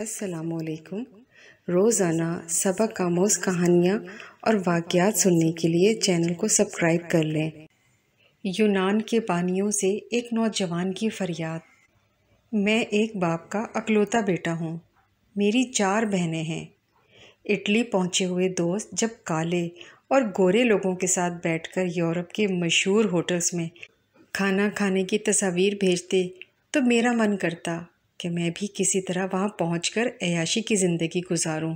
असलकुम रोज़ाना सबक कामोज कहानियाँ और वाक़ात सुनने के लिए चैनल को सब्सक्राइब कर लें यूनान के पानियों से एक नौजवान की फ़रियाद मैं एक बाप का अकलौता बेटा हूँ मेरी चार बहनें हैं इटली पहुँचे हुए दोस्त जब काले और गोरे लोगों के साथ बैठकर यूरोप के मशहूर होटल्स में खाना खाने की तस्वीर भेजते तो मेरा मन करता कि मैं भी किसी तरह वहाँ पहुँच कर अयाशी की ज़िंदगी गुजारूँ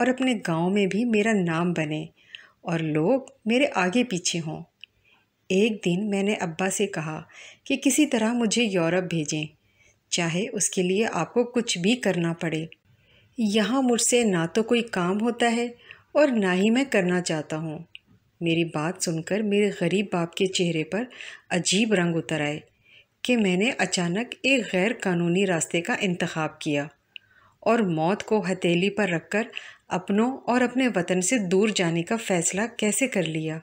और अपने गांव में भी मेरा नाम बने और लोग मेरे आगे पीछे हों एक दिन मैंने अब्बा से कहा कि किसी तरह मुझे यूरोप भेजें चाहे उसके लिए आपको कुछ भी करना पड़े यहाँ मुझसे ना तो कोई काम होता है और ना ही मैं करना चाहता हूँ मेरी बात सुनकर मेरे गरीब बाप के चेहरे पर अजीब रंग उतर आए कि मैंने अचानक एक गैर कानूनी रास्ते का इंतखब किया और मौत को हथेली पर रखकर अपनों और अपने वतन से दूर जाने का फ़ैसला कैसे कर लिया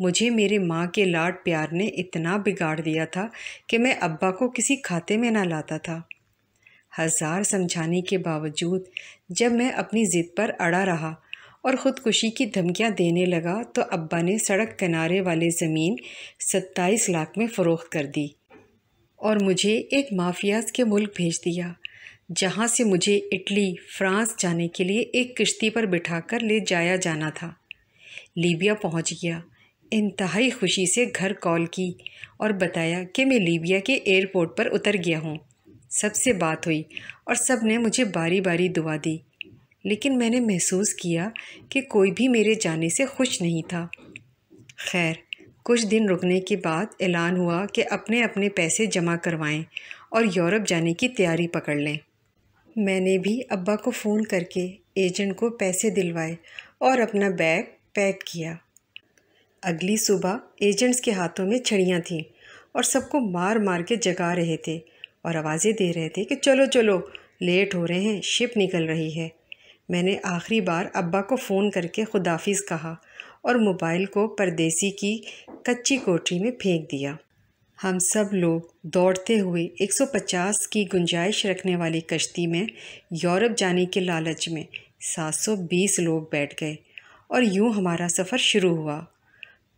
मुझे मेरी माँ के लाड प्यार ने इतना बिगाड़ दिया था कि मैं अब्बा को किसी खाते में ना लाता था हज़ार समझाने के बावजूद जब मैं अपनी ज़िद पर अड़ा रहा और ख़ुदकुशी की धमकियाँ देने लगा तो अब्बा ने सड़क किनारे वाले ज़मीन सत्ताईस लाख में फ़रोख्त कर दी और मुझे एक माफियाज के मुल्क भेज दिया जहाँ से मुझे इटली फ्रांस जाने के लिए एक किश्ती पर बिठाकर ले जाया जाना था लीबिया पहुँच गया इंतहाई खुशी से घर कॉल की और बताया कि मैं लीबिया के एयरपोर्ट पर उतर गया हूँ सबसे बात हुई और सब ने मुझे बारी बारी दुआ दी लेकिन मैंने महसूस किया कि कोई भी मेरे जाने से खुश नहीं था खैर कुछ दिन रुकने के बाद ऐलान हुआ कि अपने अपने पैसे जमा करवाएं और यूरोप जाने की तैयारी पकड़ लें मैंने भी अब्बा को फ़ोन करके एजेंट को पैसे दिलवाए और अपना बैग पैक किया अगली सुबह एजेंट्स के हाथों में छड़ियाँ थीं और सबको मार मार के जगा रहे थे और आवाज़ें दे रहे थे कि चलो चलो लेट हो रहे हैं शिप निकल रही है मैंने आखिरी बार अब्बा को फ़ोन करके खुदाफिज कहा और मोबाइल को परदेसी की कच्ची कोठरी में फेंक दिया हम सब लोग दौड़ते हुए 150 की गुंजाइश रखने वाली कश्ती में यूरोप जाने के लालच में 720 लोग बैठ गए और यूं हमारा सफ़र शुरू हुआ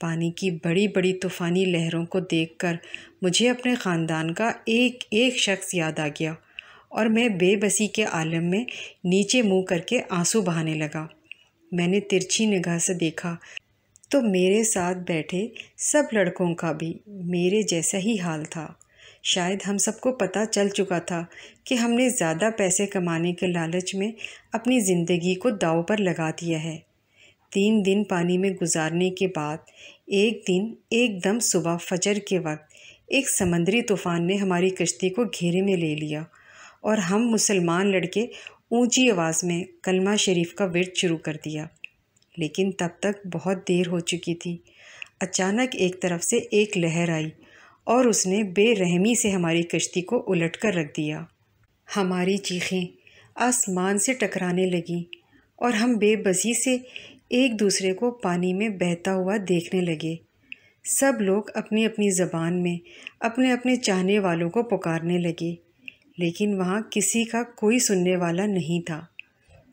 पानी की बड़ी बड़ी तूफ़ानी लहरों को देखकर मुझे अपने ख़ानदान का एक एक शख्स याद आ गया और मैं बेबसी के आलम में नीचे मुंह करके आंसू बहाने लगा मैंने तिरछी निगाह से देखा तो मेरे साथ बैठे सब लड़कों का भी मेरे जैसा ही हाल था शायद हम सबको पता चल चुका था कि हमने ज़्यादा पैसे कमाने के लालच में अपनी ज़िंदगी को दाव पर लगा दिया है तीन दिन पानी में गुजारने के बाद एक दिन एकदम सुबह फजर के वक्त एक समंदरी तूफ़ान ने हमारी कश्ती को घेरे में ले लिया और हम मुसलमान लड़के ऊंची आवाज़ में कलमा शरीफ का विरत शुरू कर दिया लेकिन तब तक बहुत देर हो चुकी थी अचानक एक तरफ से एक लहर आई और उसने बेरहमी से हमारी कश्ती को उलट कर रख दिया हमारी चीखें आसमान से टकराने लगीं और हम बेबसी से एक दूसरे को पानी में बहता हुआ देखने लगे सब लोग अपनी अपनी ज़बान में अपने अपने चाहने वालों को पुकारने लगे लेकिन वहाँ किसी का कोई सुनने वाला नहीं था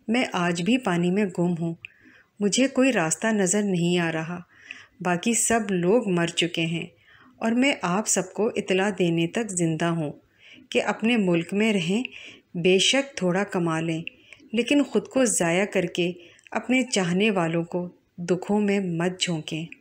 मैं आज भी पानी में गुम हूँ मुझे कोई रास्ता नज़र नहीं आ रहा बाकी सब लोग मर चुके हैं और मैं आप सबको इतला देने तक ज़िंदा हूँ कि अपने मुल्क में रहें बेशक थोड़ा कमा लें लेकिन ख़ुद को ज़ाया करके अपने चाहने वालों को दुखों में मत झोंकें